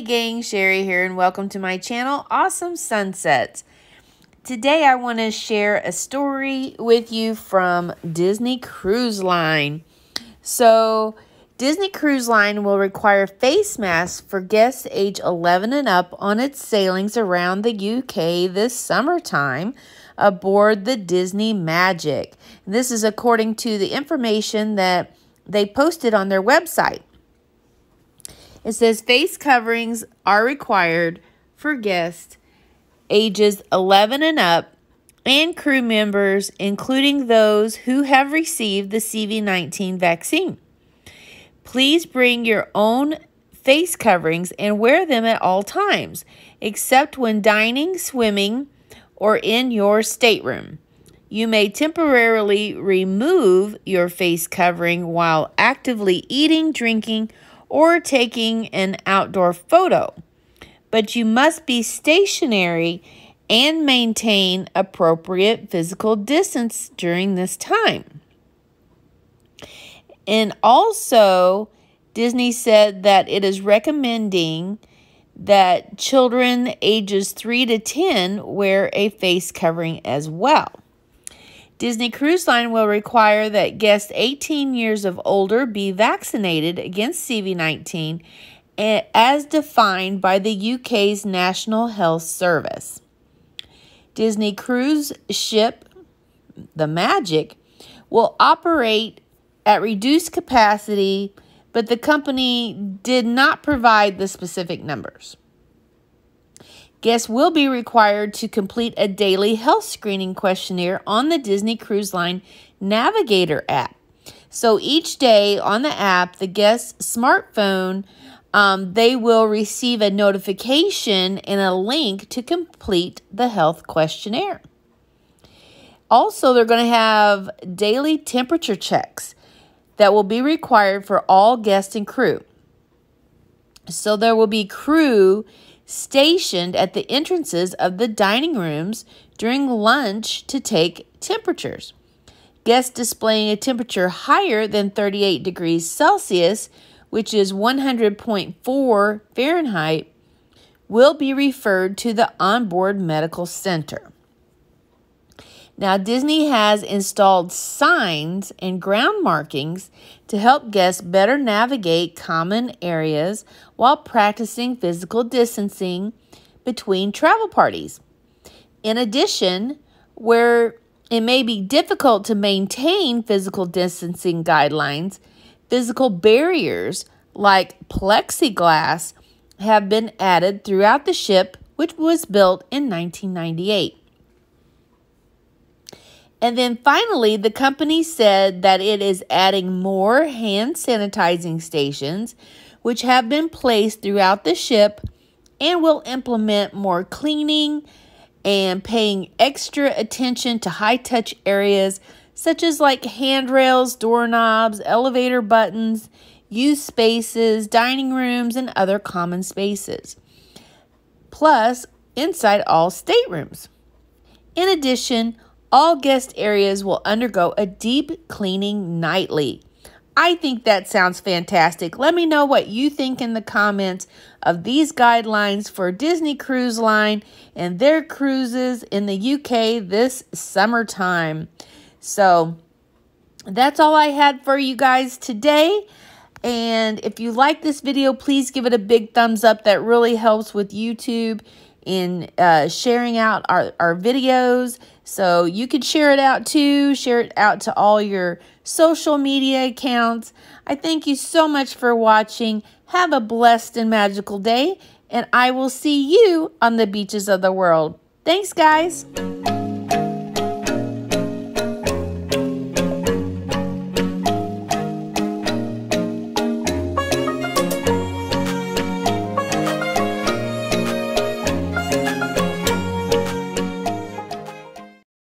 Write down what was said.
Hey gang, Sherry here and welcome to my channel, Awesome Sunsets. Today I want to share a story with you from Disney Cruise Line. So Disney Cruise Line will require face masks for guests age 11 and up on its sailings around the UK this summertime aboard the Disney Magic. And this is according to the information that they posted on their website. It says face coverings are required for guests ages 11 and up and crew members, including those who have received the CV19 vaccine. Please bring your own face coverings and wear them at all times, except when dining, swimming, or in your stateroom. You may temporarily remove your face covering while actively eating, drinking, or taking an outdoor photo, but you must be stationary and maintain appropriate physical distance during this time. And also, Disney said that it is recommending that children ages 3 to 10 wear a face covering as well. Disney Cruise Line will require that guests 18 years of older be vaccinated against CV19 eh, as defined by the UK's National Health Service. Disney cruise ship the Magic will operate at reduced capacity, but the company did not provide the specific numbers. Guests will be required to complete a daily health screening questionnaire on the Disney Cruise Line Navigator app. So each day on the app, the guest's smartphone, um, they will receive a notification and a link to complete the health questionnaire. Also, they're going to have daily temperature checks that will be required for all guests and crew. So there will be crew stationed at the entrances of the dining rooms during lunch to take temperatures. Guests displaying a temperature higher than 38 degrees Celsius, which is 100.4 Fahrenheit, will be referred to the onboard medical center. Now, Disney has installed signs and ground markings to help guests better navigate common areas while practicing physical distancing between travel parties. In addition, where it may be difficult to maintain physical distancing guidelines, physical barriers like plexiglass have been added throughout the ship, which was built in 1998. And then finally, the company said that it is adding more hand sanitizing stations, which have been placed throughout the ship and will implement more cleaning and paying extra attention to high touch areas such as like handrails, doorknobs, elevator buttons, use spaces, dining rooms, and other common spaces. Plus, inside all staterooms. In addition, all guest areas will undergo a deep cleaning nightly. I think that sounds fantastic. Let me know what you think in the comments of these guidelines for Disney Cruise Line and their cruises in the UK this summertime. So that's all I had for you guys today. And if you like this video, please give it a big thumbs up. That really helps with YouTube in uh, sharing out our, our videos. So you could share it out too, share it out to all your social media accounts. I thank you so much for watching. Have a blessed and magical day, and I will see you on the beaches of the world. Thanks, guys.